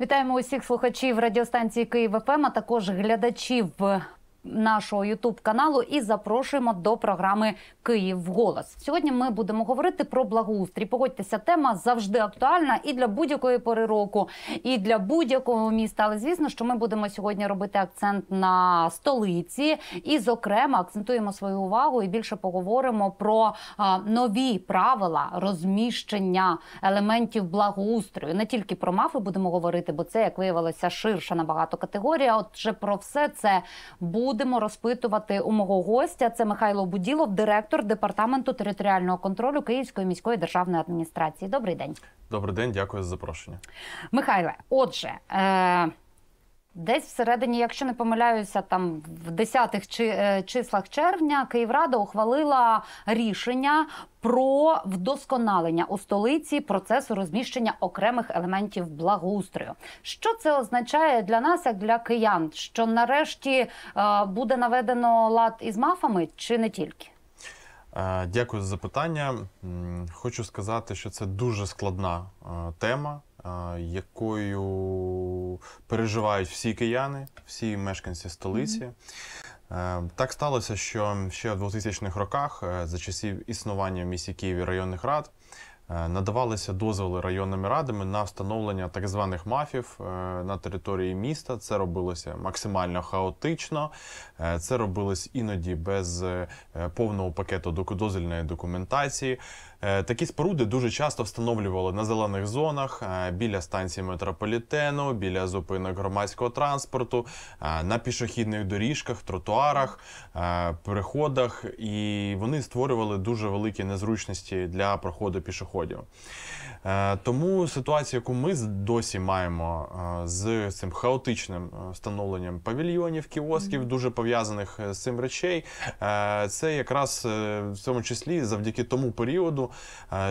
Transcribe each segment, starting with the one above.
Вітаємо усіх слухачів радіостанції Київ ФМ, ем», а також глядачів нашого ютуб-каналу і запрошуємо до програми Київ голос. Сьогодні ми будемо говорити про благоустрій. Погодьтеся, тема завжди актуальна і для будь-якої пори року, і для будь-якого міста. Але звісно, що ми будемо сьогодні робити акцент на столиці, і, зокрема, акцентуємо свою увагу і більше поговоримо про а, нові правила розміщення елементів благоустрою. Не тільки про мафи будемо говорити, бо це як виявилося ширша набагато категорія. Отже, про все це буде будемо розпитувати у мого гостя. Це Михайло Буділов, директор департаменту територіального контролю Київської міської державної адміністрації. Добрий день. Добрий день, дякую за запрошення, Михайле. Отже. Е Десь всередині, якщо не помиляюся, там в 10-х чи, е, числах червня Київрада ухвалила рішення про вдосконалення у столиці процесу розміщення окремих елементів благоустрою. Що це означає для нас, як для киян? Що нарешті е, буде наведено лад із мафами, чи не тільки? Е, дякую за запитання. Хочу сказати, що це дуже складна тема якою переживають всі кияни, всі мешканці столиці. Mm -hmm. Так сталося, що ще в 2000-х роках, е, за часів існування в місті Києві районних рад, Е, надавалися дозволи районними радами на встановлення так званих мафів е, на території міста. Це робилося максимально хаотично, е, це робилось іноді без повного пакету дозвільної документації. Такі споруди дуже часто встановлювали на зелених зонах біля станції метрополітену, біля зупинок громадського транспорту, на пішохідних доріжках, тротуарах, переходах. І вони створювали дуже великі незручності для проходу пішоходів відходів. Е, тому ситуація, яку ми досі маємо е, з цим хаотичним е, встановленням павільйонів, кіосків, дуже пов'язаних з цим речей, це якраз в цьому числі завдяки тому періоду,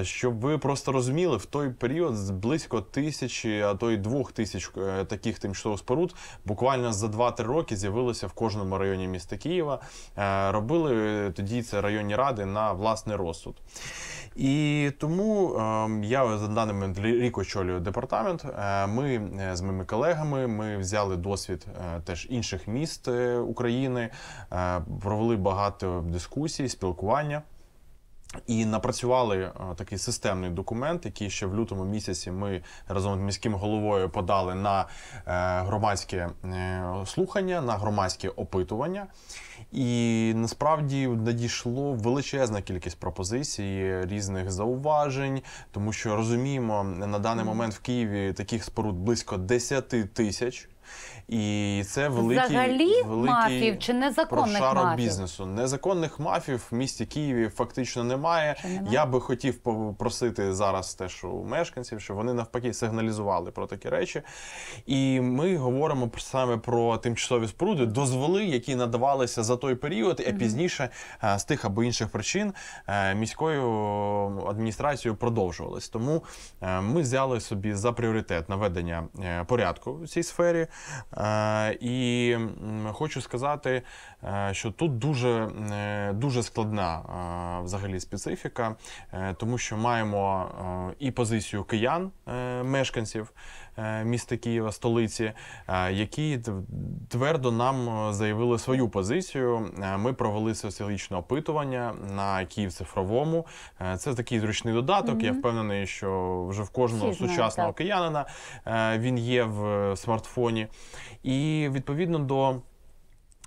щоб ви просто розуміли, в той період близько тисячі, а то й двох тисяч таких тимчасових споруд, буквально за 2-3 роки з'явилося в кожному районі міста Києва. Робили тоді це районні ради на власний розсуд. І тому. Тому ем, я за даними момент рік очолюю департамент. Е, ми е, з моїми колегами ми взяли досвід е, теж інших міст України, провели багато дискусій, спілкування. І напрацювали е, такий системний документ, який ще в лютому місяці ми разом з міським головою подали на е, громадське е, слухання, на громадське опитування. І насправді надійшло величезна кількість пропозицій, різних зауважень, тому що розуміємо, на даний момент в Києві таких споруд близько 10 тисяч. І це великий, Взагалі великий мафів чи незаконних мафів? бізнесу. Незаконних мафів в місті Києві фактично немає. немає. Я би хотів попросити зараз теж у мешканців, щоб вони навпаки сигналізували про такі речі. І ми говоримо саме про тимчасові споруди, дозволи, які надавалися за той період, а пізніше е, з тих або інших причин е, міською адміністрацією продовжувались. Тому е, ми взяли собі за пріоритет наведення порядку в цій сфері. Е, і хочу сказати, е, що тут дуже е, дуже складна взагалі специфіка, тому що маємо і позицію киян мешканців. Е, міста Києва, столиці, е, які твердо нам е, заявили свою позицію. Ми провели соціологічне опитування на Київ цифровому. Це такий зручний додаток. Mm -hmm. Я впевнений, що вже в кожного Всі сучасного так. киянина він є в смартфоні, і відповідно до.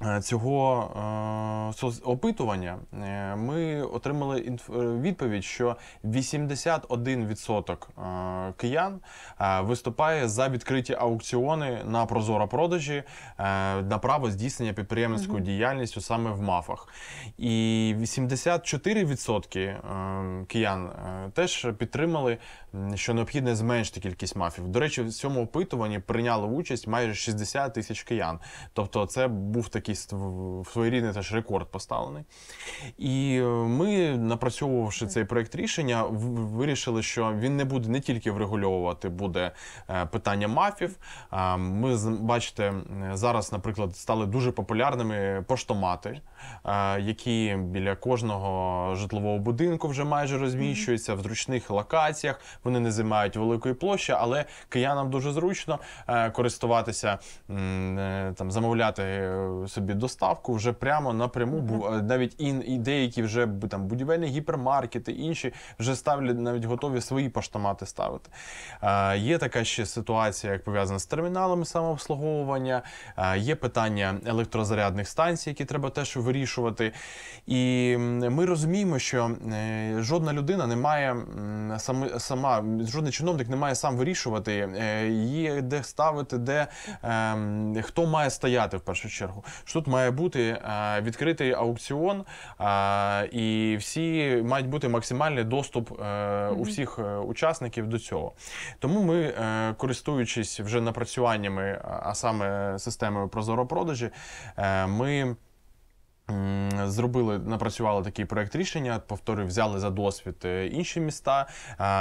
Е, цього е, опитування е, ми отримали відповідь, що 81% киян виступає за відкриті аукціони на прозоро продажі на право здійснення підприємницької діяльністю саме в мафах, і 84% киян теж підтримали, що необхідно зменшити кількість мафів. До речі, в цьому опитуванні прийняли участь майже 60 тисяч киян. Тобто, це був такий якийсь своєрідний теж рекорд поставлений. І е, ми, напрацьовувавши цей проект рішення, вирішили, що він не буде не тільки врегульовувати буде е, питання мафів. Ем, ми бачите, зараз, наприклад, стали дуже популярними поштомати які біля кожного житлового будинку вже майже розміщуються в зручних локаціях. Вони не займають великої площі, але киянам дуже зручно е, користуватися е, там, замовляти е, собі доставку вже прямо напряму. навіть і деякі вже там будівельні гіпермаркети, інші вже ставлять навіть готові свої поштомати ставити. Є така ще ситуація, як пов'язана з терміналами самообслуговування. Є питання електрозарядних станцій, які треба теж в вирішувати. І ми розуміємо, що е, жодна людина не має сама, жодний чиновник не має сам вирішувати, е, її де ставити, де ем, хто має стояти в першу чергу. Що Тут має бути е, відкритий аукціон, і всі мають бути максимальний доступ у всіх учасників до цього. Тому ми, користуючись вже напрацюваннями, а саме системою прозоропродажі, ми. Зробили, напрацювали такий проект рішення. Повторюю, взяли за досвід е, інші міста.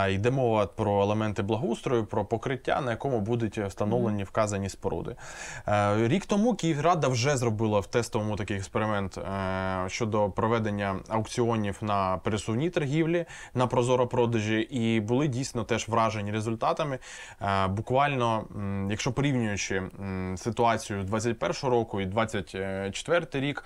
Йде мова про елементи благоустрою, про покриття, на якому будуть е, встановлені вказані споруди. Е, рік тому Київрада вже зробила в тестовому такий експеримент щодо проведення аукціонів на пересувні торгівлі на прозоропродажі, і були дійсно теж вражені результатами. Буквально, якщо порівнюючи ситуацію 2021 року і 2024 рік.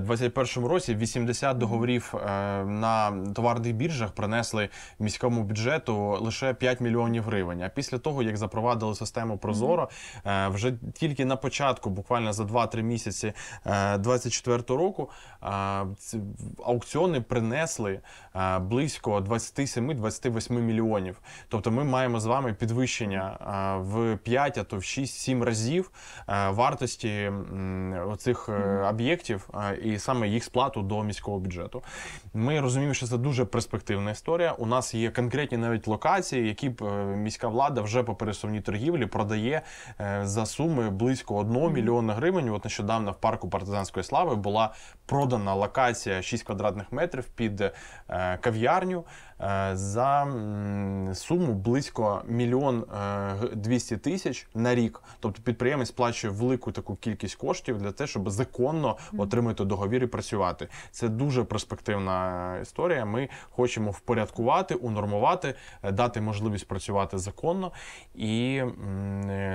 2021 році 80 договорів е, на товарних біржах принесли міському бюджету лише 5 мільйонів гривень. А після того, як запровадили систему Прозоро, е, вже тільки на початку, буквально за 2-3 місяці 2024 е, року, аукціони принесли близько 27-28 мільйонів. Тобто, ми маємо з вами підвищення в 5, а то в 6-7 разів вартості оцих об'єктів і саме їх сплату до міського бюджету. Ми розуміємо, що це дуже перспективна історія. У нас є конкретні навіть локації, які б е, міська влада вже по пересувній торгівлі продає е, за суми близько 1 мільйона гривень. От нещодавно в парку партизанської слави була продана локація 6 квадратних метрів під е, кав'ярню. Е, за суму близько мільйон 200 е, тисяч на рік. Тобто підприємець сплачує велику таку кількість коштів для те, щоб законно отримати договір і працювати. Це дуже перспективна історія. Ми хочемо впорядкувати, унормувати, е, дати можливість працювати законно і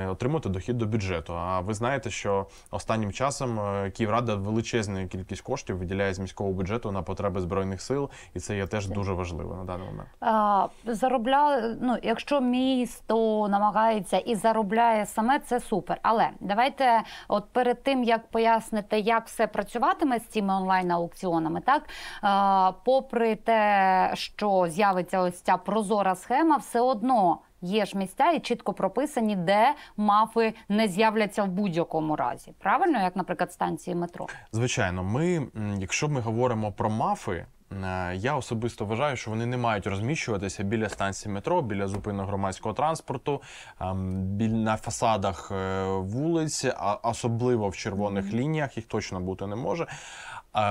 отримати дохід до бюджету. А ви знаєте, що останнім часом Київрада величезну кількість коштів виділяє з міського бюджету на потреби збройних сил, і це є теж дуже важливо даний момент? А, заробля... ну, Якщо місто намагається і заробляє саме, це супер. Але давайте, от перед тим як пояснити, як все працюватиме з цими онлайн-аукціонами, так а, попри те, що з'явиться ось ця прозора схема, все одно. Є ж місця і чітко прописані, де мафи не з'являться в будь-якому разі. Правильно, як, наприклад, станції метро, звичайно, ми, якщо ми говоримо про мафи, Е, я особисто вважаю, що вони не мають розміщуватися біля станції метро, біля зупинок громадського транспорту, ем, біль на фасадах е, вулиць, а особливо в червоних лініях їх точно бути не може.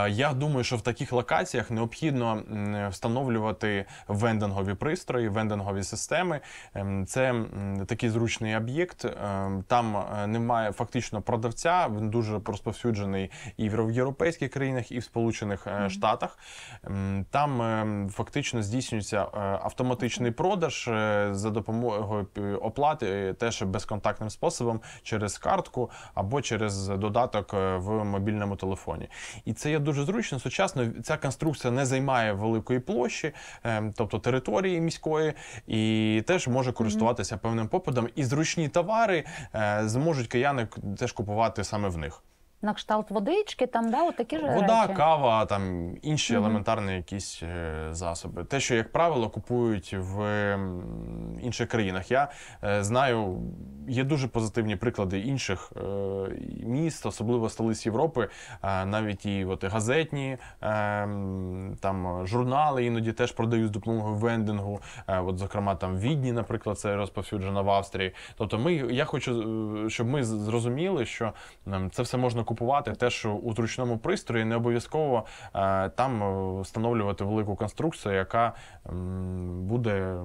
Я думаю, що в таких локаціях необхідно встановлювати вендингові пристрої, вендингові системи. Ем, це такий зручний об'єкт. Ем, там е, немає фактично продавця. Він дуже розповсюджений і в європейських країнах, і в Сполучених mm -hmm. Штатах. Ем, там е, фактично здійснюється автоматичний продаж за допомогою оплати, теж безконтактним способом через картку або через додаток в мобільному телефоні. І це є дуже зручно. Сучасно ця конструкція не займає великої площі, ем, тобто території міської, і теж може користуватися певним попитом. І зручні товари е, зможуть кияни теж купувати саме в них на кшталт водички, там да, от такі ж вода, речі. кава, там інші угу. елементарні якісь е, засоби. Те, що як правило, купують в інших країнах. Я е, знаю, є дуже позитивні приклади інших е, міст, особливо столиць Європи, навіть і от газетні там журнали іноді теж продають з допомогою вендингу. От, зокрема, там відні, наприклад, це розповсюджено в Австрії. Тобто, ми я хочу, щоб ми зрозуміли, що це все можна купувати те, що у зручному пристрої, не обов'язково е, там е, встановлювати велику конструкцію, яка буде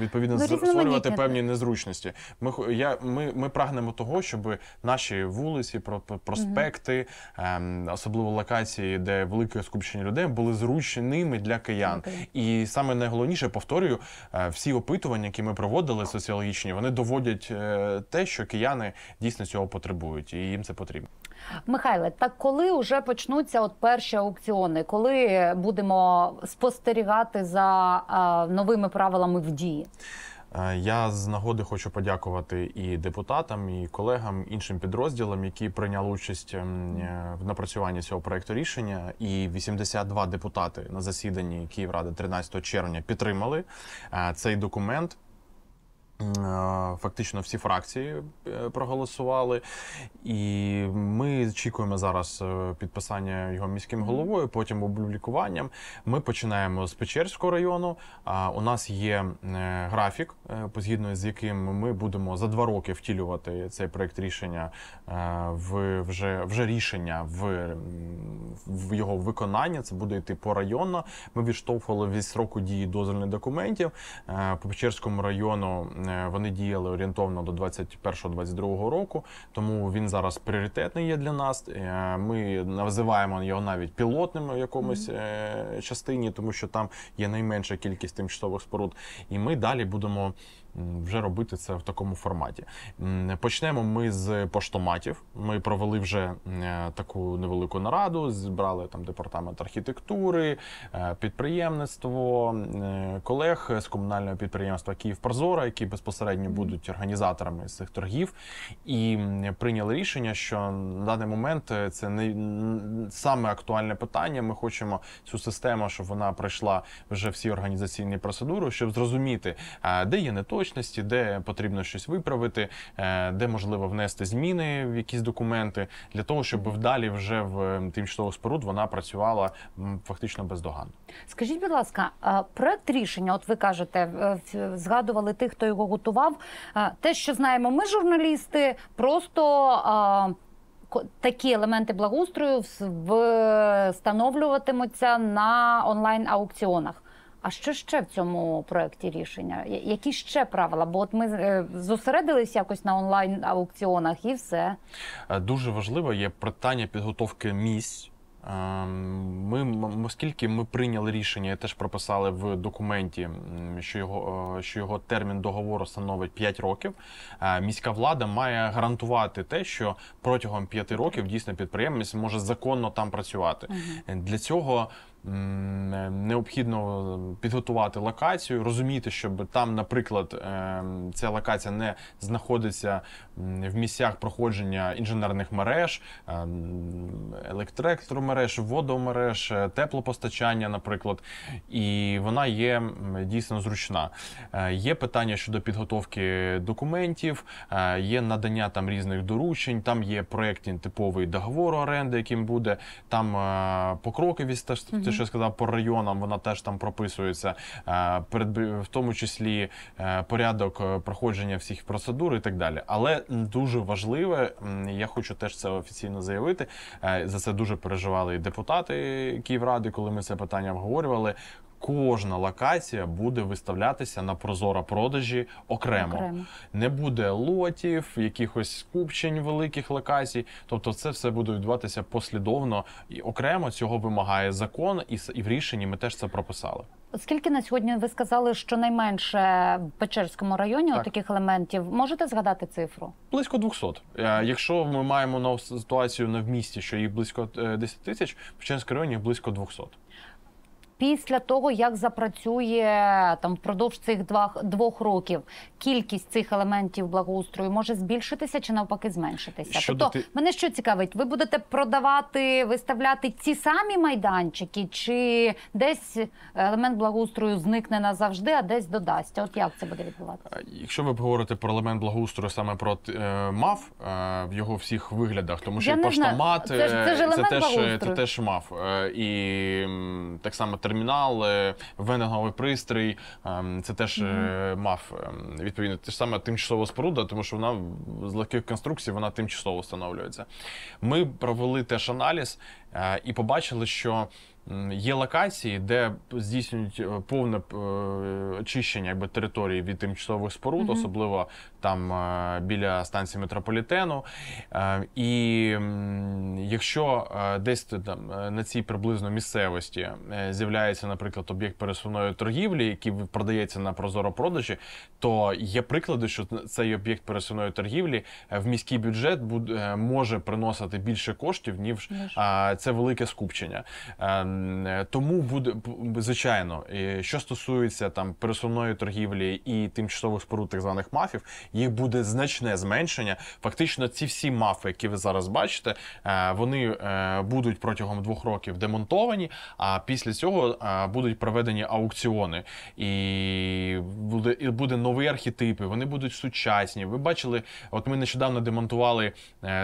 відповідно ну, створювати певні незручності. Ми я, ми, ми прагнемо того, щоб наші вулиці, проспекти, ем, особливо локації, де велике скупчення людей, були зручними для киян. І саме найголовніше повторюю, е, всі опитування, які ми проводили, соціологічні, вони доводять те, що кияни дійсно цього потребують, і їм це потрібно. Михайле, так коли вже почнуться от перші аукціони, коли будемо спостерігати за новими правилами в дії? Е, я з нагоди хочу подякувати і депутатам, і колегам іншим підрозділам, які прийняли участь ем, е, в напрацюванні цього проекту рішення. І 82 депутати на засіданні Київради 13 червня підтримали е, цей документ. Е, фактично всі фракції е, проголосували, і ми очікуємо зараз е, підписання його міським головою. Потім облікуванням. Ми починаємо з Печерського району. у нас є графік, згідно з яким ми будемо за два роки втілювати цей проект рішення в вже вже рішення в в його виконання. Це буде йти по порайонно. Ми відштовхували від сроку дії дозвільних документів по Печерському району. Е, вони діяли орієнтовно до 2021-2022 року, тому він зараз пріоритетний є для нас. Е, ми називаємо його навіть пілотним в якомусь е, частині, тому що там є найменша кількість тимчасових споруд, і ми далі будемо вже робити це в такому форматі. Почнемо ми з поштоматів. Ми провели вже е, таку невелику нараду. зібрали там департамент архітектури, е, підприємництво е, колег з комунального підприємства Київ Прозора, які безпосередньо будуть організаторами цих торгів, і прийняли рішення, що на даний момент це не саме актуальне питання. Ми хочемо цю систему, щоб вона пройшла вже всі організаційні процедури, щоб зрозуміти, де є не той неточності, де потрібно щось виправити, е, де можливо внести зміни в якісь документи для того, щоб вдалі вже в е, тимчасову споруд вона працювала фактично бездоганно. Скажіть, будь ласка, проект рішення, от ви кажете, згадували тих, хто його готував. Те, що знаємо, ми журналісти, просто. Такі елементи благоустрою встановлюватимуться на онлайн аукціонах. А що ще в цьому проєкті рішення? Які ще правила? Бо от ми е, зосередились якось на онлайн аукціонах, і все е, дуже важливо є питання підготовки місць. Ем, ми оскільки ми прийняли рішення, і теж прописали в документі, що його е, що його термін договору становить 5 років. Міська влада має гарантувати те, що протягом 5 років дійсно підприємець може законно там працювати. Угу. Для цього Е, необхідно е, підготувати локацію, розуміти, щоб там, наприклад, е, ця локація не знаходиться в місцях проходження інженерних мереж, електромереж, водомереж, теплопостачання, наприклад, і вона є дійсно зручна. Є питання щодо підготовки документів, є надання там різних доручень, там є проєктний типовий договор оренди, яким буде там покрокові стежки. Що ще сказав по районам, вона теж там прописується, е, перед в тому числі е, порядок е, проходження всіх процедур і так далі. Але дуже важливе, я хочу теж це офіційно заявити. За це дуже переживали і депутати Київради, коли ми це питання обговорювали кожна локація буде виставлятися на прозоро продажі окремо. окремо. Не буде лотів, якихось скупчень великих локацій. Тобто, це все буде відбуватися послідовно і окремо цього вимагає закон, і і в рішенні ми теж це прописали. Оскільки на сьогодні ви сказали, що найменше в Печерському районі так. таких елементів можете згадати цифру? Близько 200. Е, якщо ми маємо на ситуацію на в місті, що їх близько 10 е, тисяч, в Печерському районі їх близько 200 після того, як запрацює там впродовж цих двох двох років кількість цих елементів благоустрою може збільшитися чи навпаки зменшитися? Що тобто ти... мене що цікавить, ви будете продавати, виставляти ці самі майданчики, чи десь елемент благоустрою зникне назавжди, а десь додасться? От як це буде відбуватися? Якщо ви говорите про елемент благоустрою саме про е, мав е, в його всіх виглядах, тому що Я і поштомат це, е, це, це, це теж це теж мав е, і так само термінал, венеговий пристрій. Ем, це теж mm -hmm. мав ем, відповідно те ж саме тимчасова споруда, тому що вона з легких конструкцій вона тимчасово встановлюється. Ми провели теж аналіз е, і побачили, що. Є локації, де здійснюють е, повне очищення якби, території від тимчасових споруд, mm -hmm. особливо там е, біля станції метрополітену. Е, і якщо е, десь там на цій приблизно місцевості з'являється, наприклад, об'єкт пересувної торгівлі, який продається на прозоропродажі, то є приклади, що цей об'єкт пересувної торгівлі в міський бюджет може приносити більше коштів, ніж це велике скупчення. Тому буде звичайно, що стосується там пересувної торгівлі і тимчасових споруд так званих мафів, їх буде значне зменшення. Фактично, ці всі мафи, які ви зараз бачите, е, вони е, будуть протягом двох років демонтовані. А після цього е, будуть проведені аукціони, і буде і буде нові архетипи. Вони будуть сучасні. Ви бачили, от ми нещодавно демонтували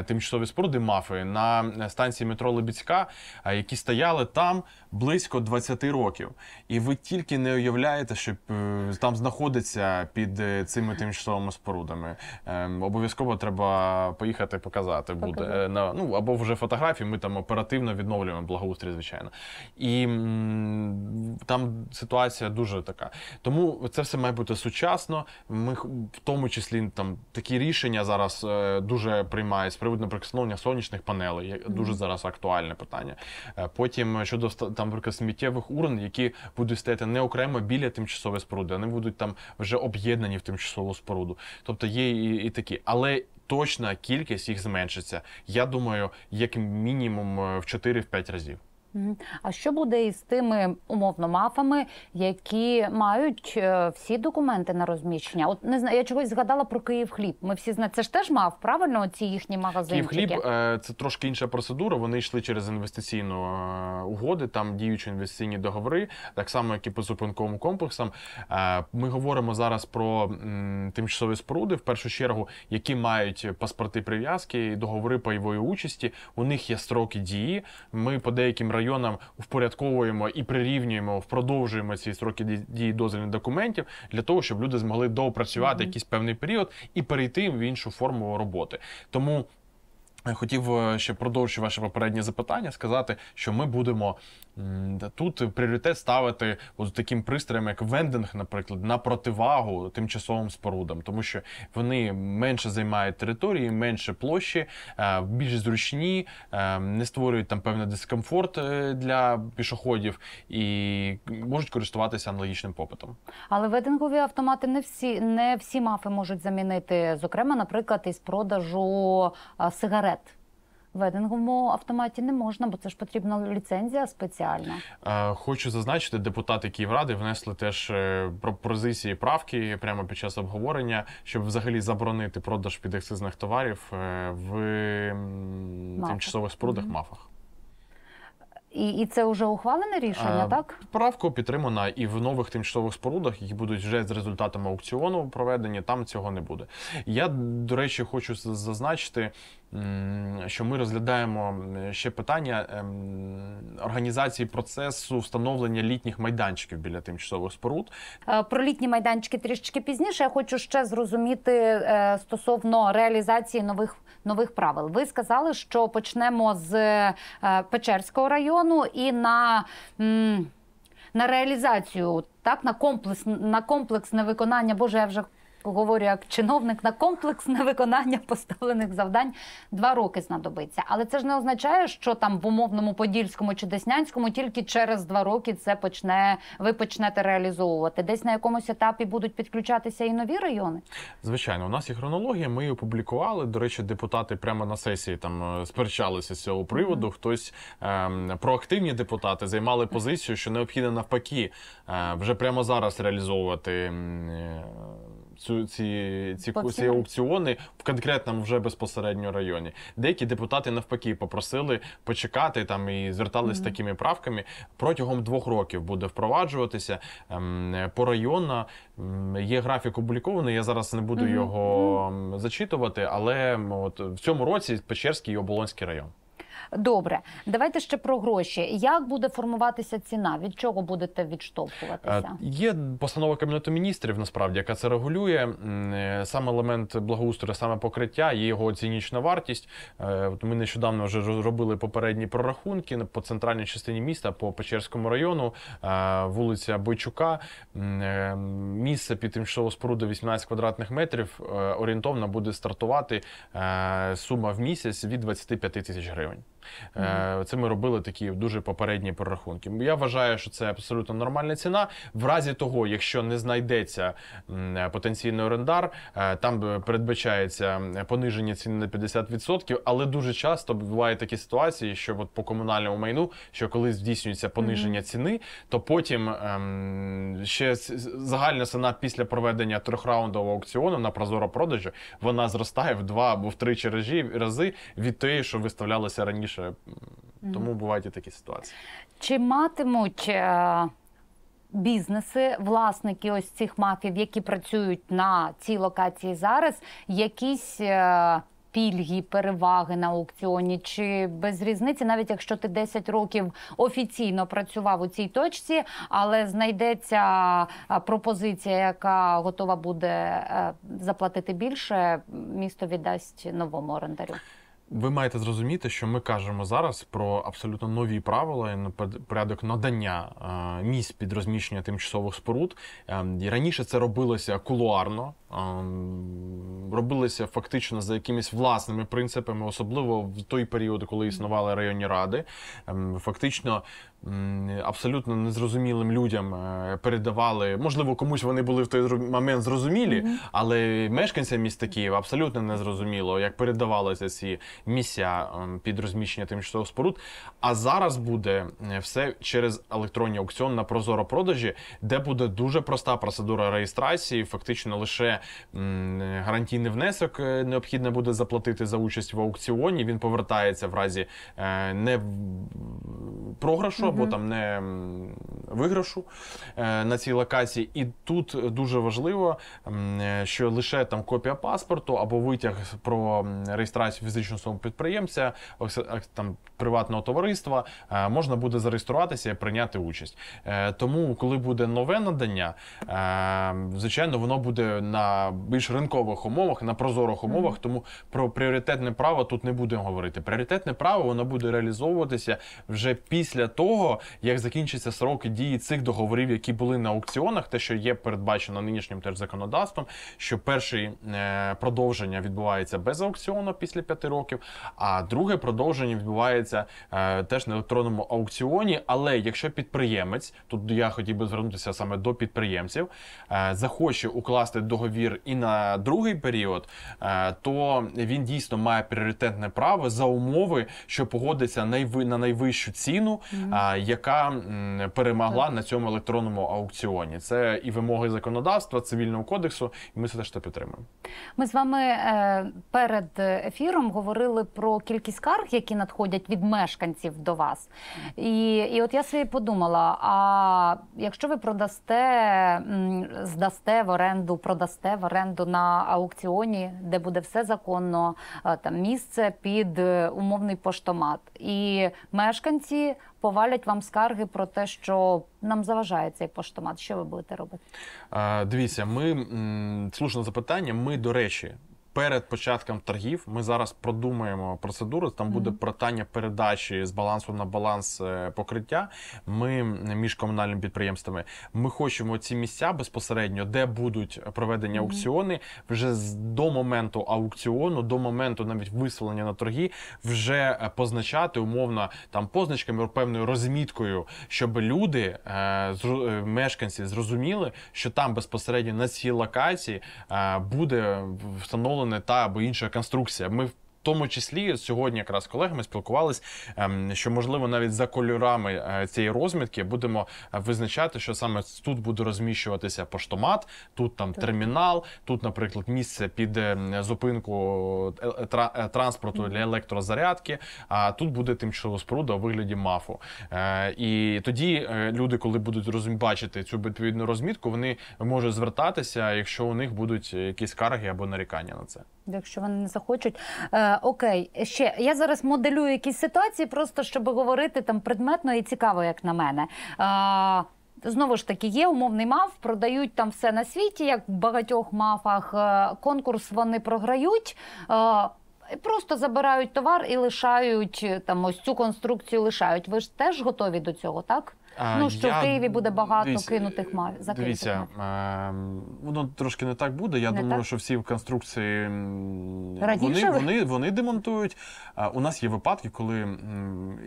тимчасові споруди мафи на станції метро Лебіцька, які стояли там близько 20 років. І ви тільки не уявляєте, що там знаходиться під цими тимчасовими спорудами спорудами. Ем, обов'язково треба поїхати показати буде е, на ну або вже фотографії. Ми там оперативно відновлюємо благоустрій, звичайно, і там ситуація дуже така. Тому це все має бути сучасно. Ми в тому числі там такі рішення зараз е, дуже приймають з приводу наприклад, сонячних панелей. Дуже зараз актуальне питання. Е, потім щодо там наприклад, сміттєвих урн, які будуть стояти не окремо біля тимчасової споруди, вони будуть там вже об'єднані в тимчасову споруду. Тобто є і, і такі, але точна кількість їх зменшиться. Я думаю, як мінімум е, в 4-5 разів. А що буде із тими умовно мафами, які мають е, всі документи на розміщення? От не знаю, я чогось згадала про Київ хліб. Ми всі знаємо, це ж теж мав правильно ці їхні магазини Київ хліб е, це трошки інша процедура. Вони йшли через інвестиційну е, угоди, там діючі інвестиційні договори, так само як і по зупинковим комплексам. Ми говоримо зараз про тимчасові споруди, в першу чергу, які мають паспорти прив'язки, договори пайової участі. У них є строки дії. Ми по деяким районам районам впорядковуємо і прирівнюємо, впродовжуємо ці строки дії дозвільних документів для того, щоб люди змогли доопрацювати mm -hmm. якийсь певний період і перейти в іншу форму роботи. Тому. Е, хотів е, ще продовжити ваше попереднє запитання, сказати, що ми будемо Тут пріоритет ставити от таким пристроєм, як вендинг, наприклад, на противагу тимчасовим спорудам, тому що вони менше займають території, менше площі, е, більш зручні, е, не створюють там певний дискомфорт е, для пішоходів і можуть користуватися аналогічним попитом. Але ведингові автомати не всі не всі мафи можуть замінити, зокрема, наприклад, із продажу сигарет. Веденговому автоматі не можна, бо це ж потрібна ліцензія спеціальна. Хочу зазначити, депутати Київради внесли теж е, пропозиції правки прямо під час обговорення, щоб взагалі заборонити продаж підексизних товарів е, в Мафа. тимчасових спорудах mm -hmm. мафах. І і це вже ухвалене рішення, а, так правку підтримана і в нових тимчасових спорудах які будуть вже з результатами аукціону проведені. Там цього не буде. Я до речі, хочу зазначити, що ми розглядаємо ще питання ем, організації процесу встановлення літніх майданчиків біля тимчасових споруд. Е, про літні майданчики трішечки пізніше. Я хочу ще зрозуміти е, стосовно реалізації нових нових правил. Ви сказали, що почнемо з е, Печерського району і на на реалізацію, так на комплекс на комплексне виконання. Боже, я вже говорю як чиновник на комплексне виконання поставлених завдань два роки знадобиться. Але це ж не означає, що там в умовному Подільському чи Деснянському тільки через два роки це почне ви почнете реалізовувати. Десь на якомусь етапі будуть підключатися і нові райони. Звичайно, у нас є хронологія. Ми її опублікували. До речі, депутати прямо на сесії там е, сперечалися з цього приводу. Хтось ем, проактивні депутати займали позицію, що необхідно навпаки е, вже прямо зараз реалізовувати. Е, цю ці ці, ці аукціони в конкретному вже безпосередньо районі. Деякі депутати навпаки попросили почекати там і звертались mm -hmm. такими правками. Протягом двох років буде впроваджуватися ем, по району. Є графік опублікований. Я зараз не буду mm -hmm. його зачитувати, але от в цьому році Печерський і Оболонський район. Добре, давайте ще про гроші. Як буде формуватися ціна? Від чого будете відштовхуватися? Е, є постанова кабінету міністрів, насправді, яка це регулює. Е, сам елемент благоустрою, саме покриття, і його цінічна вартість. Е, ми нещодавно вже робили попередні прорахунки по центральній частині міста, по Печерському району, вулиця Бойчука. Місце під тимчасово споруду 18 квадратних метрів. Орієнтовно буде стартувати сума в місяць від 25 тисяч гривень. Е, Це ми робили такі дуже попередні прорахунки. Я вважаю, що це абсолютно нормальна ціна. В разі того, якщо не знайдеться е, потенційний орендар, е, там е, передбачається пониження ціни на 50%, але дуже часто бувають такі ситуації, що от по комунальному майну, що коли здійснюється пониження ціни, то потім ем, ще загальна ціна після проведення трьохраундового аукціону на прозоро продажі вона зростає в два або в три рази від тієї, що виставлялося раніше інше. Тому бувають і такі ситуації. Чи матимуть е, бізнеси, власники ось цих мафів, які працюють на цій локації зараз, якісь. Е, пільги, переваги на аукціоні чи без різниці, навіть якщо ти 10 років офіційно працював у цій точці, але знайдеться е, пропозиція, яка готова буде заплатити більше, місто віддасть новому орендарю. Ви маєте зрозуміти, що ми кажемо зараз про абсолютно нові правила і порядок надання е, місць під розміщення тимчасових споруд. Ем, і Раніше це робилося кулуарно робилися фактично за якимись власними принципами, особливо в той період, коли існували районні ради. Ем, фактично абсолютно незрозумілим людям е, передавали, можливо, комусь вони були в той момент зрозумілі, але мешканцям міста Києва абсолютно незрозуміло, як передавалися ці місця ем, під розміщення тимчасових споруд. А зараз буде е, все через електронні аукціон на прозоро продажі, де буде дуже проста процедура реєстрації, фактично лише гарантійний внесок е, необхідно буде заплатити за участь в аукціоні. Він повертається в разі е, не програшу або там не виграшу е, на цій локації. І тут дуже важливо, що лише там копія паспорту або витяг про реєстрацію фізичного особи підприємця, там приватного товариства можна буде зареєструватися і прийняти участь. Тому, коли буде нове надання, звичайно, воно буде на більш ринкових умовах, на прозорих умовах. Тому про пріоритетне право тут не будемо говорити. Пріоритетне право воно буде реалізовуватися вже після того, як закінчаться сроки дії цих договорів, які були на аукціонах, те, що є передбачено нинішнім теж законодавством, що перше продовження відбувається без аукціону після п'яти років, а друге продовження відбувається е, теж на електронному аукціоні. Але якщо підприємець, тут я хотів би звернутися саме до підприємців, е, захоче укласти договір договір і на другий період, е, то він дійсно має пріоритетне право за умови, що погодиться на найвищу ціну, е, яка перемогла на цьому електронному аукціоні. Це і вимоги законодавства, цивільного кодексу. і Ми це теж це підтримуємо. Ми з вами е, перед ефіром говорили про кількість скарг, які надходять від мешканців до вас. І і от я собі подумала: а якщо ви продасте, здасте в оренду, продасте здасте в оренду на аукціоні, де буде все законно, е, там місце під е, умовний поштомат, і мешканці повалять вам скарги про те, що нам заважає цей поштомат. Що ви будете робити? Дивіться, ми слушне запитання. Ми до речі перед початком торгів ми зараз продумаємо процедуру. Там буде протання передачі з балансу на баланс е, покриття. Ми між комунальними підприємствами. Ми хочемо ці місця безпосередньо, де будуть проведені аукціони, вже з до моменту аукціону, до моменту навіть виселення на торги, вже е, позначати умовно там позначками певною розміткою, щоб люди, е, мешканці, зрозуміли, що там безпосередньо на цій локації буде встановлено не та або інша конструкція. Ми тому числі сьогодні, якраз колегами спілкувалися, ем, що можливо навіть за кольорами е, цієї розмітки будемо е, визначати, що саме тут буде розміщуватися поштомат, тут там термінал, тут, наприклад, місце під е, зупинку транспорту для електрозарядки. А тут буде тимчасова споруда у вигляді мафу. І тоді люди, коли будуть розумі... бачити цю відповідну розмітку, вони можуть звертатися, якщо у них будуть якісь скарги або нарікання на це. Якщо вони не захочуть. Е, Окей, ще я зараз моделюю якісь ситуації, просто щоб говорити там предметно і цікаво, як на мене. Е, Знову ж таки, є умовний маф, продають там все на світі, як в багатьох мафах. Е, конкурс вони програють, е, просто забирають товар і лишають е, там ось цю конструкцію. Лишають. Ви ж теж готові до цього, так? Ну що я... в Києві буде багато дивіться, кинутих мав закинутих Дивіться, е воно трошки не так буде. Я не думаю, так? що всі конструкції вони вони, вони демонтують. А, у нас є випадки, коли м,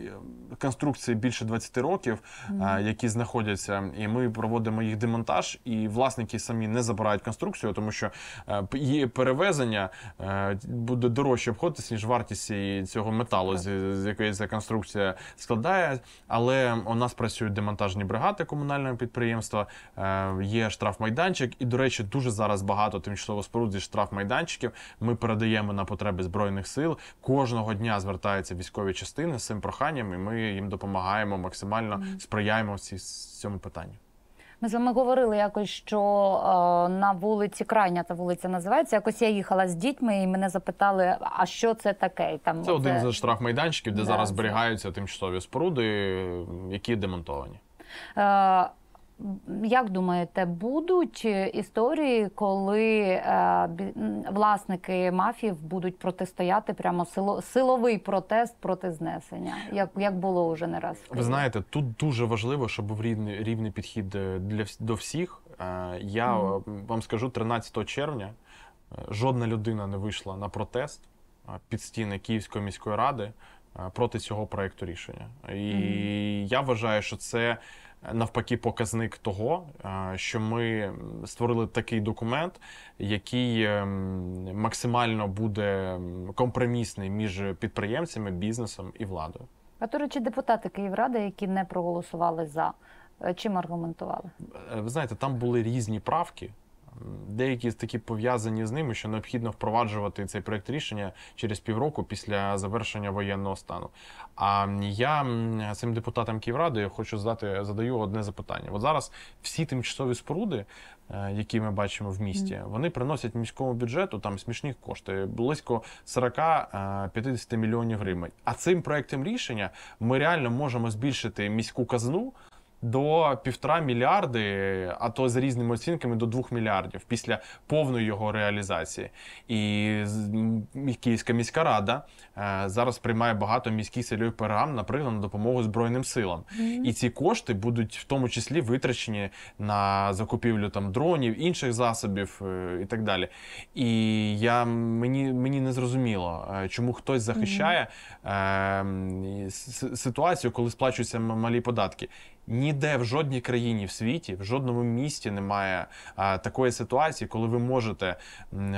конструкції більше 20 років, mm. які знаходяться, і ми проводимо їх демонтаж, і власники самі не забирають конструкцію, тому що а, е, є перевезення а, е, буде дорожче обходитися ніж вартість цього металу, з, з якої ця конструкція складає. Але у нас працюють демонтаж демонтажні бригади комунального підприємства, е, є штрафмайданчик. І, до речі, дуже зараз багато тимчасово споруд зі штрафмайданчиків. Ми передаємо на потреби збройних сил. Кожного дня звертаються військові частини з цим проханням, і ми їм допомагаємо максимально сприяємо всі цьому питанню. Ми з вами говорили якось, що е, на вулиці крайня та вулиця називається. Якось я їхала з дітьми, і мене запитали, а що це таке? І Там це оце... один з штрафмайданчиків, де да, зараз це... зберігаються тимчасові споруди, які демонтовані. Е, як думаєте, будуть історії, коли е, власники мафів будуть протистояти прямо силовий протест проти знесення? Як як було вже не раз? Ви знаєте, тут дуже важливо, щоб був рівний рівний підхід е, для до всіх? Е, я mm. вам скажу 13 червня. Жодна людина не вийшла на протест під стіни Київської міської ради проти цього проекту рішення, і mm. я вважаю, що це навпаки показник того, е, що ми створили такий документ, який е, максимально буде компромісний між підприємцями, бізнесом і владою. А то речі, депутати Київради, які не проголосували за. Е, чим аргументували? Ви знаєте, там були різні правки, деякі такі пов'язані з ними, що необхідно впроваджувати цей проект рішення через півроку після завершення воєнного стану. А я цим депутатам Київради хочу задати задаю одне запитання. От зараз всі тимчасові споруди, е, які ми бачимо в місті, вони приносять міському бюджету там смішні кошти близько 40-50 е, мільйонів гривень. А цим проектом рішення ми реально можемо збільшити міську казну до півтора мільярди, а то з різними оцінками до двох мільярдів після повної його реалізації. І Київська міська рада е, зараз приймає багато міських цільових програм, наприклад, на допомогу Збройним силам. Mm-hmm. І ці кошти будуть в тому числі витрачені на закупівлю там дронів, інших засобів е, і так далі. І я мені мені не зрозуміло, е, чому хтось захищає mm е, ситуацію, коли сплачуються малі податки. Ніде в жодній країні в світі, в жодному місті немає а, такої ситуації, коли ви можете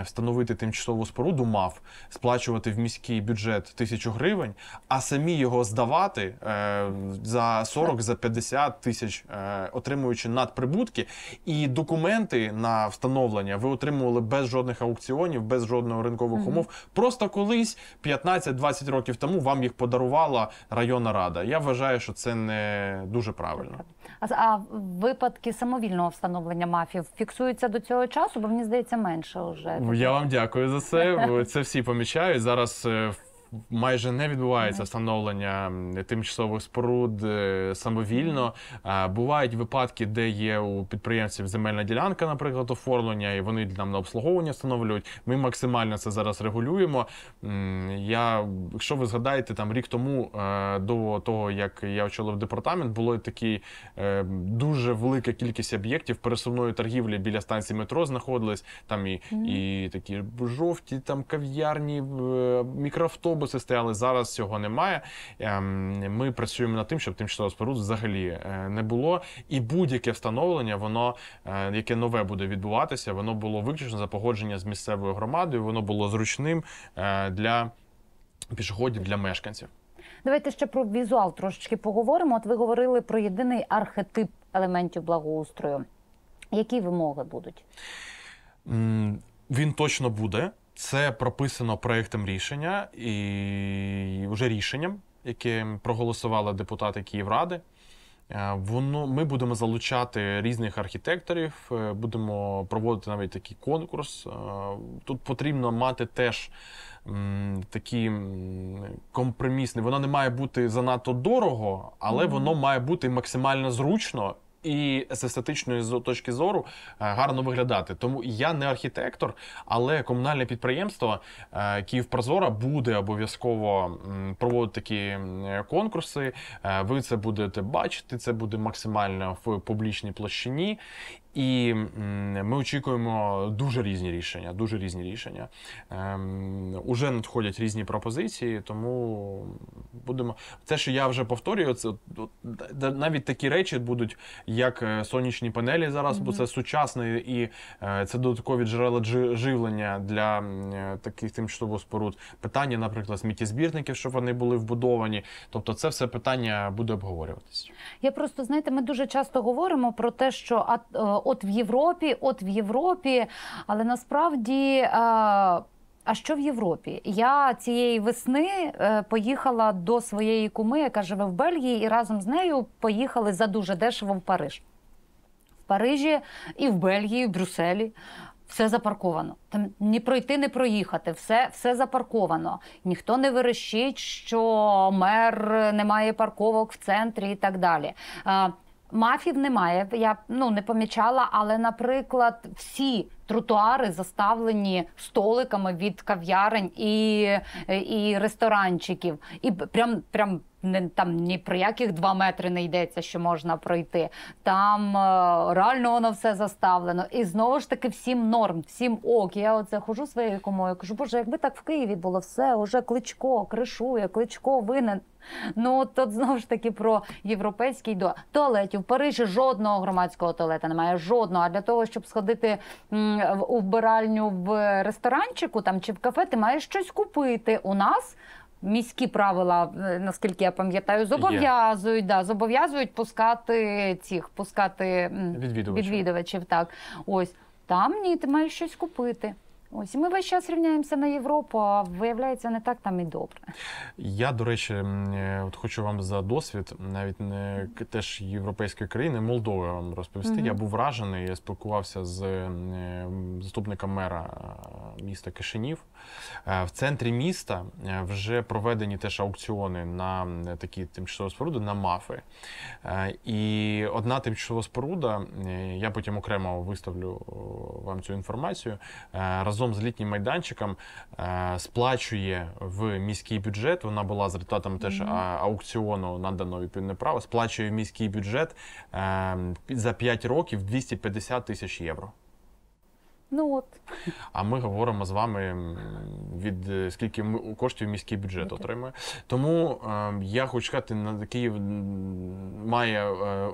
встановити тимчасову споруду, мав сплачувати в міський бюджет тисячу гривень, а самі його здавати е, за 40 за 50 тисяч, е, отримуючи надприбутки. І документи на встановлення ви отримували без жодних аукціонів, без жодного ринкових mm -hmm. умов. Просто колись 15-20 років тому вам їх подарувала районна рада. Я вважаю, що це не дуже правильно правильно. А, а випадки самовільного встановлення мафів фіксуються до цього часу, бо мені здається менше вже. Я вам дякую за це. Це всі помічають зараз. в. Е, майже не відбувається встановлення тимчасових споруд е, самовільно. Бувають випадки, де є у підприємців земельна ділянка, наприклад, оформлення, і вони нам на обслуговування встановлюють. Ми максимально це зараз регулюємо. Я, Якщо ви згадаєте, там рік тому е, до того, як я очолив департамент, було такі е, дуже велика кількість об'єктів пересувної торгівлі біля станції метро знаходились. Там і, mm -hmm. і такі жовті, там кав'ярні, мікроавтобуси автобуси стояли. Зараз цього немає. Ем, ми працюємо над тим, щоб тимчасово споруд взагалі е, не було. І будь-яке встановлення, воно е, яке нове буде відбуватися, воно було виключно за погодження з місцевою громадою. Воно було зручним е, для пішоходів для мешканців. Давайте ще про візуал трошечки поговоримо. От ви говорили про єдиний архетип елементів благоустрою. Які вимоги будуть? Він точно буде. Це прописано проектом рішення і вже рішенням, яке проголосували депутати Київради. Е, воно ми будемо залучати різних архітекторів, е, будемо проводити навіть такий конкурс. Е, тут потрібно мати теж такі компромісні. Воно не має бути занадто дорого, але воно має бути максимально зручно і з естетичної точки зору е, гарно виглядати. Тому я не архітектор, але комунальне підприємство е, «Київпрозора» буде обов'язково проводити такі конкурси. Е, ви це будете бачити, це буде максимально в публічній площині. І ми очікуємо дуже різні рішення. Дуже різні рішення. Ем, Уже надходять різні пропозиції, тому будемо. Це, що я вже повторюю, це навіть такі речі будуть, як е, сонячні панелі зараз, mm -hmm. бо це сучасне і е, це додаткові джерела живлення для е, таких тимчасових споруд. Питання, наприклад, сміттєзбірників, щоб вони були вбудовані. Тобто, це все питання буде обговорюватися. Я просто знаєте, ми дуже часто говоримо про те, що от в Європі, от в Європі. Але насправді. Е, а що в Європі? Я цієї весни е, поїхала до своєї куми, яка живе в Бельгії, і разом з нею поїхали за дуже дешево в Париж. В Парижі і в Бельгії, і в Брюсселі. Все запарковано. Там ні пройти, не проїхати. Все все запарковано. Ніхто не верещить, що мер не має парковок в центрі і так далі. Е, мафів немає. Я ну не помічала, але, наприклад, всі тротуари заставлені столиками від кав'ярень і і ресторанчиків, і прям прям не там ні про яких два метри не йдеться, що можна пройти. Там е, реально воно все заставлено. І знову ж таки, всім норм, всім ок. Я оце хожу своєю комою. Кажу, боже, якби так в Києві було все, уже кличко кришує, кличко винен. Ну тут знову ж таки про європейський до туалетів. В Парижі жодного громадського туалета немає. Жодного. А для того, щоб сходити в- убиральню в ресторанчику там чи в кафе, ти маєш щось купити. У нас міські правила, е, наскільки я пам'ятаю, зобов'язують да, зобов'язують пускати цих, пускати відвідувачів. відвідувачів. Так, ось там ні, ти маєш щось купити. Ось ми весь час рівняємося на Європу, а виявляється, не так там і добре. Я, до речі, е, от хочу вам за досвід, навіть не теж європейської країни, Молдови вам розповісти. Mm -hmm. Я був вражений, я спілкувався з е, заступником мера міста Кишинів. Е, в центрі міста е, вже проведені теж аукціони на такі тимчасові споруди, на мафи. Е, і одна тимчасова споруда, я потім окремо виставлю вам цю інформацію, разом з літнім майданчиком сплачує в міський бюджет. Вона була з результатом теж аукціону надано відповідне право, сплачує в міський бюджет за 5 років 250 тисяч євро. Ну от а ми говоримо з вами від е, скільки коштів міський бюджет ну, отримує. Тому ем, я хочу сказати, на Київ має е,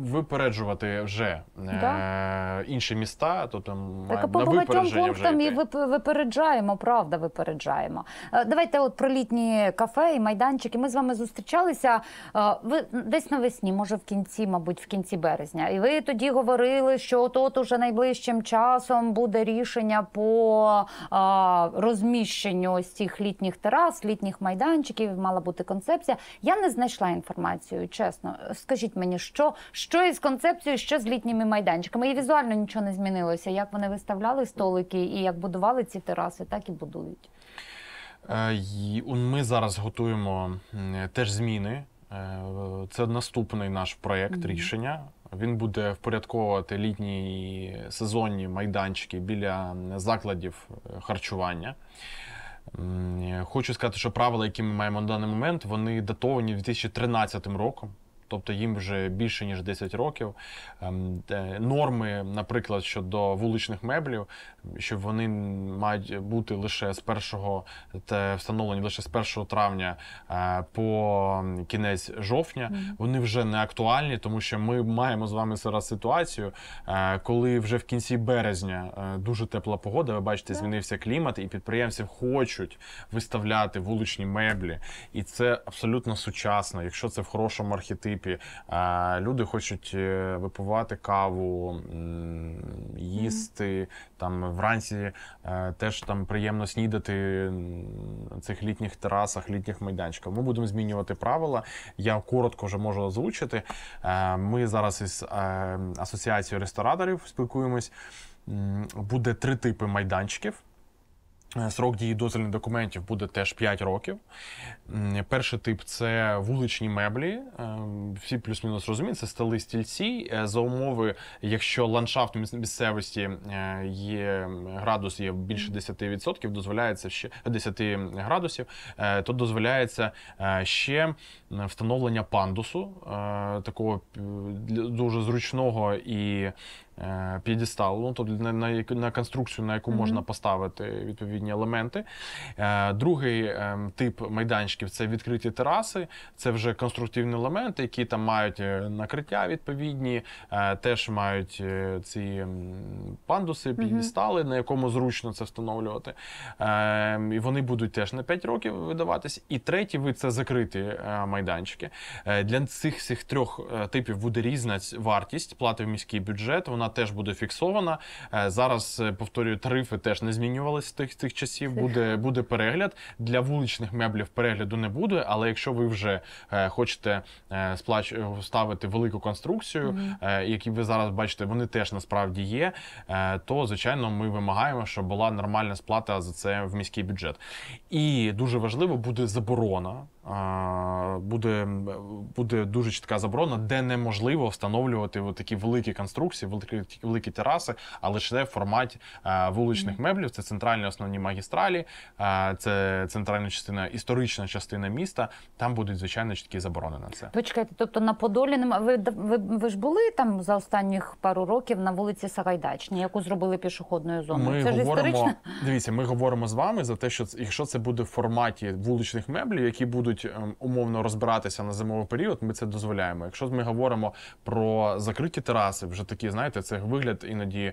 випереджувати вже е, да. інші міста. То тобто там так, на по багатьом пунктам і випереджаємо. Правда, випереджаємо. Давайте, от про літні кафе і майданчики. Ми з вами зустрічалися ви десь навесні, може в кінці, мабуть, в кінці березня, і ви тоді говорили, що от от уже найближчим часом буде рішення по розміщенню ось цих літніх терас, літніх майданчиків. Мала бути концепція. Я не знайшла інформацію, чесно. Скажіть мені, що що із концепцією, що з літніми майданчиками? І візуально нічого не змінилося. Як вони виставляли столики і як будували ці тераси, так і будують. Е, ми зараз готуємо теж зміни. Е, це наступний наш проєкт рішення. Він буде впорядковувати літні сезонні майданчики біля закладів е, харчування. Е, хочу сказати, що правила, які ми маємо на даний момент, вони датовані 2013 роком тобто їм вже більше ніж 10 років. Ем, норми, наприклад, щодо вуличних меблів, що вони мають бути лише з 1 та встановлені лише з 1 травня е, по кінець жовтня, вони вже не актуальні, тому що ми маємо з вами зараз ситуацію, е, коли вже в кінці березня е, дуже тепла погода. Ви бачите, змінився клімат, і підприємці хочуть виставляти вуличні меблі, і це абсолютно сучасно, якщо це в хорошому архетипі принципі, е, люди хочуть е, випивати каву, їсти там вранці е, теж там приємно снідати на цих літніх терасах, літніх майданчиках. Ми будемо змінювати правила. Я коротко вже можу озвучити. Ми зараз із асоціацією рестораторів спілкуємось. Буде три типи майданчиків. Е, срок дії дозвільних документів буде теж 5 років. Перший тип це вуличні меблі. Е, всі плюс-мінус розуміють, це стали стільці. Е, за умови, якщо ландшафт місцевості є градус є більше 10%, дозволяється ще 10 градусів, то дозволяється ще встановлення пандусу, такого дуже зручного і Е, п'єдестал, ну, тобто на, на на конструкцію, на яку mm -hmm. можна поставити відповідні елементи. Е, другий ем, тип майданчиків це відкриті тераси, це вже конструктивні елементи, які там мають е, накриття відповідні, теж мають ці пандуси, п'єдестали, mm -hmm. на якому зручно це встановлювати. Ем, і вони будуть теж на 5 років видаватись. І третій вид це закриті майданчики. Для цих цих трьох типів буде різна вартість плати в міський бюджет. Вона теж буде фіксована. Е, зараз е, повторюю, тарифи теж не змінювалися тих тих часів. Буде буде перегляд для вуличних меблів. Перегляду не буде, але якщо ви вже е, хочете сплач ставити велику конструкцію, які ви зараз бачите, вони теж насправді є. То звичайно, ми вимагаємо, щоб була нормальна сплата за це в міський бюджет. І дуже важливо буде заборона буде буде дуже чітка заборона, де неможливо встановлювати такі великі конструкції, великі великі тераси, але лише в форматі вуличних меблів. Це центральні основні магістралі, це центральна частина, історична частина міста. Там будуть звичайно чіткі заборони на це. Почекайте, тобто на Подолі нема Ви, ви ви ж були там за останніх пару років на вулиці Сагайдачні, яку зробили пішохідною зоною. Ми це говоримо, ж історично. Дивіться, ми говоримо з вами за те, що якщо це буде в форматі вуличних меблів, які будуть будуть ем, умовно розбиратися на зимовий період, ми це дозволяємо. Якщо ми говоримо про закриті тераси, вже такі, знаєте, це вигляд іноді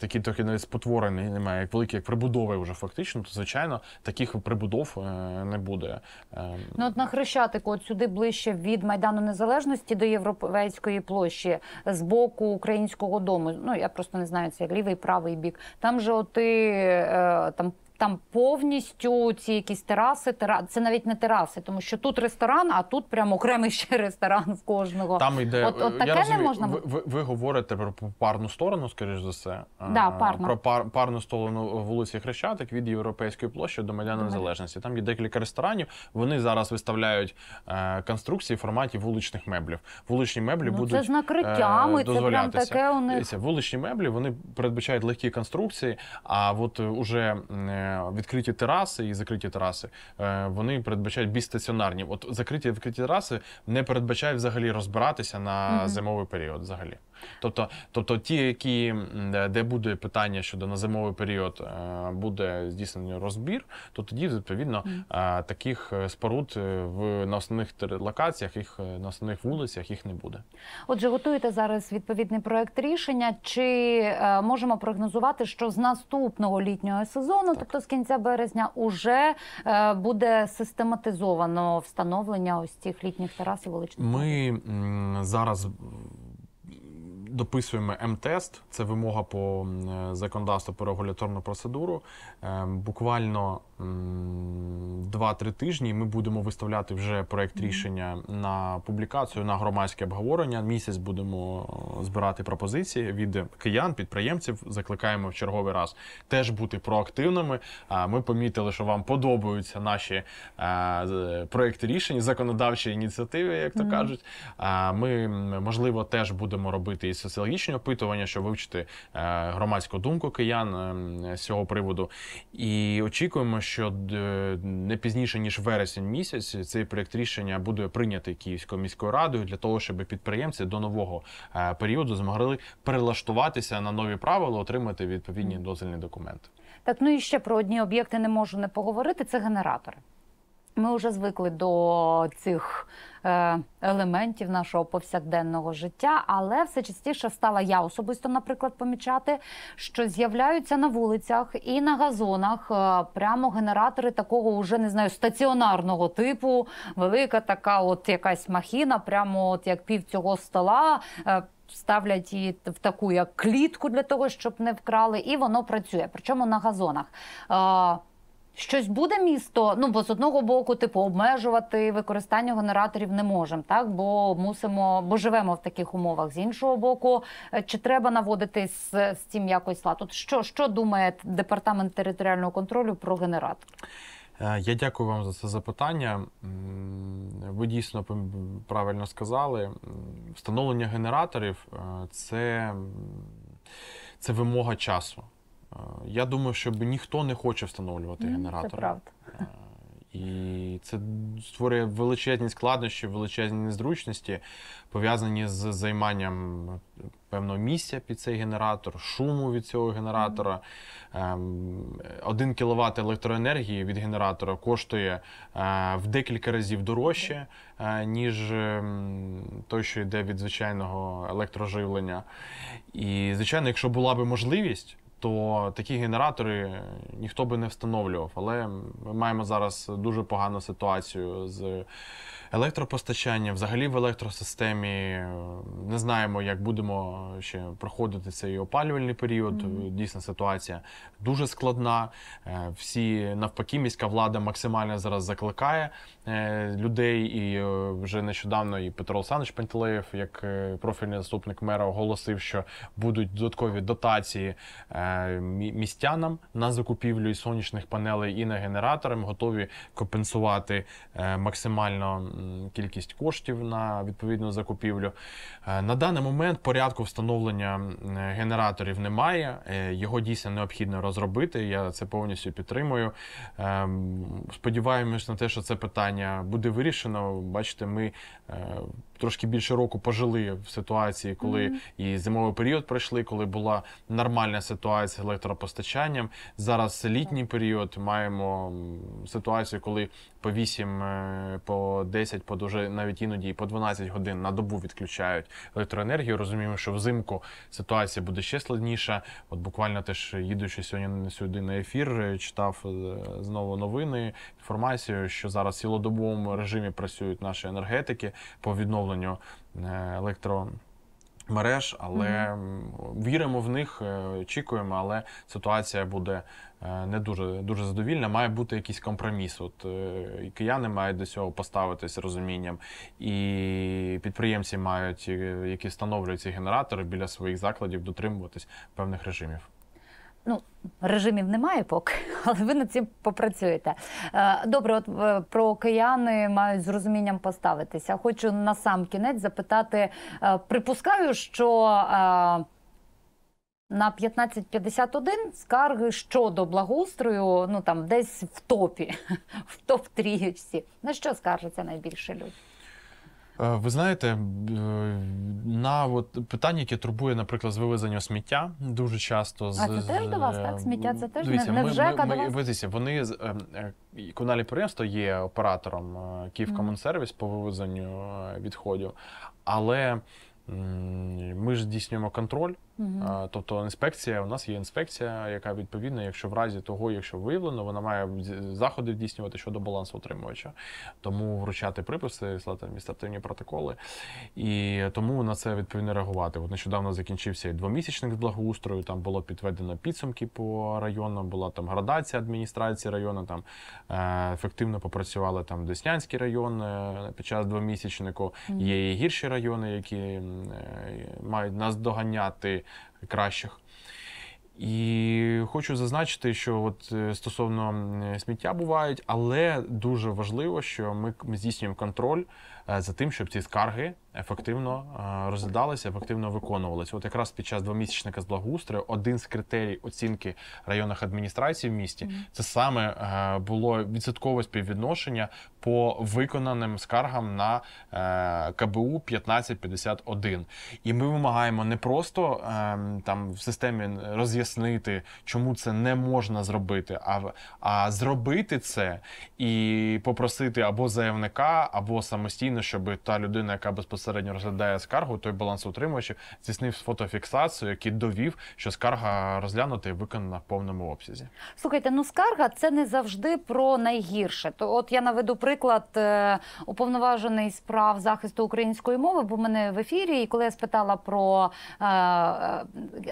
такий трохи навіть спотворений, немає як великі як прибудови вже фактично, то звичайно таких прибудов е, не буде. Ем, ну от на хрещатику от сюди ближче від Майдану Незалежності до Європейської площі з боку українського дому. Ну я просто не знаю, це лівий правий бік. Там же, от і, е, там там повністю ці якісь тераси, тера... це навіть не тераси, тому що тут ресторан, а тут прям окремий ще ресторан в кожного. Там йде от, от таке я розумію, не можна. Ви, ви, ви говорите про парну сторону, скоріш за все, да, е, парна про пар, парну сторону вулиці Хрещатик від європейської площі до Майдану Незалежності. Там є декілька ресторанів. Вони зараз виставляють е, конструкції в форматі вуличних меблів. Вуличні меблі ну, будуть це з накриттями. Е, це прям таке у них вуличні меблі. Вони передбачають легкі конструкції. А от уже е, Е, відкриті тераси і закриті тераси, е, вони передбачають більш стаціонарні. От закриті і відкриті тераси не передбачають взагалі розбиратися на угу. зимовий період. взагалі. Тобто, тобто ті, які де буде питання щодо на зимовий період, е, буде здійснений розбір, то тоді відповідно е, таких е, споруд в на основних локаціях, їх на основних вулицях їх не буде. Отже, готуєте зараз відповідний проект рішення. Чи можемо прогнозувати, що з наступного літнього сезону, так. тобто з кінця березня, уже буде систематизовано встановлення ось цих літніх терас і величних? Ми зараз дописуємо М-тест, це вимога по е, законодавству про регуляторну процедуру. Е, буквально 2-3 тижні ми будемо виставляти вже проект рішення на публікацію, на громадське обговорення. Місяць будемо е, збирати пропозиції від киян, підприємців. Закликаємо в черговий раз теж бути проактивними. Ми помітили, що вам подобаються наші е, проекти рішення, законодавчі ініціативи, як то кажуть. Ми можливо теж будемо робити і соціологічні опитування, щоб вивчити громадську думку киян ем, з цього приводу. І очікуємо, що е, не пізніше ніж вересень місяць цей проєкт рішення буде прийнятий Київською міською радою для того, щоб підприємці до нового е, періоду змогли перелаштуватися на нові правила, отримати відповідні дозвільні документи. Так, ну і ще про одні об'єкти не можу не поговорити. Це генератори. Ми вже звикли до цих Е, елементів нашого повсякденного життя, але все частіше стала я особисто, наприклад, помічати, що з'являються на вулицях і на газонах е, прямо генератори такого уже не знаю стаціонарного типу, велика така, от якась махіна, прямо от як пів цього стола. Е, ставлять її в таку як клітку для того, щоб не вкрали, і воно працює. Причому на газонах щось буде місто. Ну бо з одного боку, типу, обмежувати використання генераторів не можемо, так бо мусимо, бо живемо в таких умовах. З іншого боку, е, чи треба наводити з, з цим якось лад? От що, що думає департамент територіального контролю про генератор? Е, я дякую вам за це запитання. Ви дійсно правильно сказали. Встановлення генераторів е, це, це вимога часу. Е, я думаю, щоб ніхто не хоче встановлювати mm, генератор. Це правда. Е, і це створює величезні складнощі, величезні незручності, пов'язані з займанням певного місця під цей генератор, шуму від цього генератора. Ем, один кіловат електроенергії від генератора коштує е, в декілька разів дорожче, ніж ем, той, що йде від звичайного електроживлення. І, звичайно, якщо була би можливість то такі генератори ніхто би не встановлював. Але ми маємо зараз дуже погану ситуацію з. Електропостачання взагалі в електросистемі е, не знаємо, як будемо ще проходити цей опалювальний період. Mm -hmm. Дійсно, ситуація дуже складна. Е, всі навпаки, міська влада максимально зараз закликає людей. І вже нещодавно і Петро Олександрович Пантелеєв, як профільний заступник мера, оголосив, що будуть додаткові дотації містянам на закупівлю і сонячних панелей і на генераторам готові компенсувати максимально кількість коштів на відповідну закупівлю. Е, на даний момент порядку встановлення генераторів немає. Е, його дійсно необхідно розробити. Я це повністю підтримую. Е, сподіваємось на те, що це питання буде вирішено. Бачите, ми трошки більше року пожили в ситуації, коли mm -hmm. і зимовий період пройшли, коли була нормальна ситуація з електропостачанням. Зараз літній період маємо ситуацію, коли по 8, е, по 10, по дуже навіть іноді по 12 годин на добу відключають електроенергію. Розуміємо, що взимку ситуація буде ще складніша. От буквально теж їдучи сьогодні сюди на ефір, е, читав е, знову новини інформацію, що зараз цілодобовому режимі працюють наші енергетики по відновленню відновленню е, електромереж, але mm. віримо в них, е, очікуємо, але ситуація буде е, не дуже дуже задовільна. Має бути якийсь компроміс. От і кияни мають до цього поставитися розумінням, і підприємці мають, які встановлюють ці генератори біля своїх закладів, дотримуватись певних режимів. Ну, режимів немає поки, але ви над цим попрацюєте. Е, добре, от е, про океани мають з розумінням поставитися. Хочу на сам кінець запитати. Е, припускаю, що. На 1551 скарги щодо благоустрою, ну там десь в топі, в топ трієчці На що скаржаться найбільше люди? Е, ви знаєте, е, на от питання, яке турбує, наприклад, з вивезення сміття дуже часто з а це теж до вас, так? Сміття е, це теж дивіться, не, не ми, вже, ми, ми, дивіться, вони комунальне підприємство є оператором Київкомунсервіс по вивезенню відходів, але ми ж здійснюємо контроль. Угу. Тобто інспекція, у нас є інспекція, яка відповідно, якщо в разі того, якщо виявлено, вона має заходи здійснювати щодо балансу отримувача, тому вручати приписи, слати адміністративні протоколи, і тому на це відповідно реагувати. От нещодавно закінчився і двомісячник з благоустрою. Там було підведено підсумки по району, була там градація адміністрації району. Там е, ефективно попрацювали там Деснянський район е, під час двомісячнику. Угу. Є і гірші райони, які е, мають наздоганяти кращих. І хочу зазначити, що от е, стосовно сміття бувають, але дуже важливо, що ми здійснюємо контроль е, за тим, щоб ці скарги ефективно е, розглядалися, ефективно виконувалися. От якраз під час двомісячника з благоустрою один з критерій оцінки районних адміністрацій в місті mm -hmm. це саме е, було відсоткове співвідношення по виконаним скаргам на е, КБУ 1551. І ми вимагаємо не просто там в системі роз'яснити, чому це не можна зробити, а а зробити це і попросити або заявника, або самостійно, щоб та людина, яка безпосередньо безпосередньо розглядає скаргу, той утримувачів здійснив фотофіксацію, який довів, що скарга розглянута і виконана в повному обсязі. Слухайте, ну скарга це не завжди про найгірше. То от я наведу приклад е, уповноважений справ захисту української мови, бо мене в ефірі, і коли я спитала про е, е,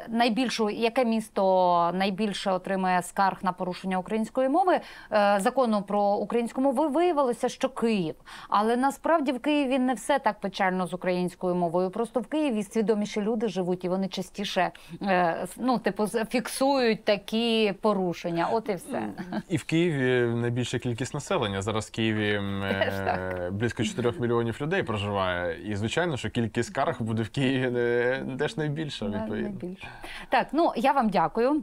найбільшу яке місто найбільше отримає скарг на порушення української мови закону про українську мову, виявилося, що Київ, але насправді в Києві не все так печально правильно з українською мовою. Просто в Києві свідоміші люди живуть і вони частіше е, ну, типу, фіксують такі порушення. От і все. І в Києві найбільша кількість населення. Зараз в Києві е, близько 4 мільйонів людей проживає. І звичайно, що кількість скарг буде в Києві е, теж найбільша. Відповідно. Найбільше. Так, ну я вам дякую.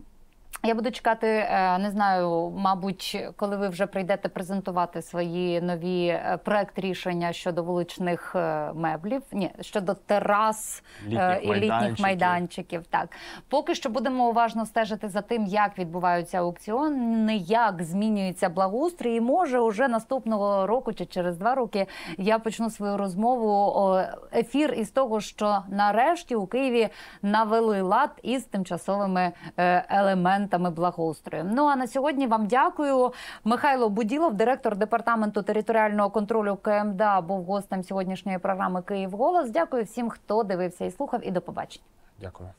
Я буду чекати, е, не знаю, мабуть, коли ви вже прийдете презентувати свої нові е, проект рішення щодо вуличних е, меблів, ні, щодо терас літніх і літніх майданчиків. Так поки що будемо уважно стежити за тим, як відбуваються аукціони, як змінюється благоустрій. І Може, уже наступного року чи через два роки я почну свою розмову ефір із того, що нарешті у Києві навели лад із тимчасовими елементами документами, благоустрою. Ну а на сьогодні вам дякую. Михайло Буділов, директор департаменту територіального контролю КМДА, був гостем сьогоднішньої програми Київ Голос. Дякую всім, хто дивився і слухав. І до побачення. Дякую.